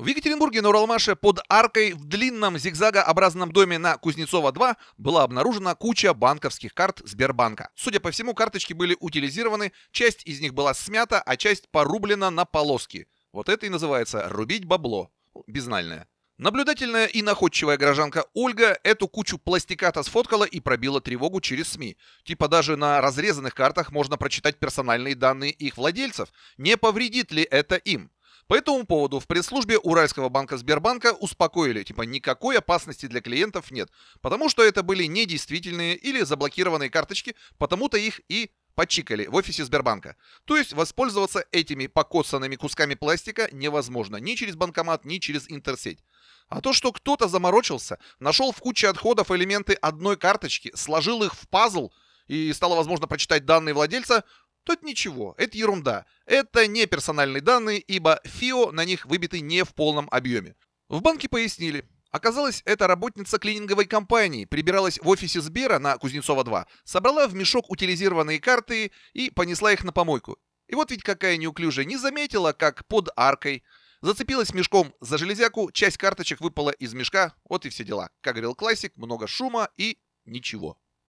В Екатеринбурге на Уралмаше под аркой в длинном зигзагообразном доме на Кузнецова-2 была обнаружена куча банковских карт Сбербанка. Судя по всему, карточки были утилизированы, часть из них была смята, а часть порублена на полоски. Вот это и называется «рубить бабло». Безнальное. Наблюдательная и находчивая горожанка Ольга эту кучу пластиката сфоткала и пробила тревогу через СМИ. Типа даже на разрезанных картах можно прочитать персональные данные их владельцев. Не повредит ли это им? По этому поводу в пресс-службе Уральского банка Сбербанка успокоили, типа никакой опасности для клиентов нет, потому что это были недействительные или заблокированные карточки, потому-то их и почикали в офисе Сбербанка. То есть воспользоваться этими покосанными кусками пластика невозможно ни через банкомат, ни через интерсеть. А то, что кто-то заморочился, нашел в куче отходов элементы одной карточки, сложил их в пазл и стало возможно прочитать данные владельца, Тут ничего, это ерунда. Это не персональные данные, ибо ФИО на них выбиты не в полном объеме. В банке пояснили, Оказалось, эта работница клининговой компании прибиралась в офисе Сбера на Кузнецова-2, собрала в мешок утилизированные карты и понесла их на помойку. И вот ведь какая неуклюжая, не заметила, как под аркой зацепилась мешком за железяку, часть карточек выпала из мешка, вот и все дела. Как говорил классик, много шума и ничего.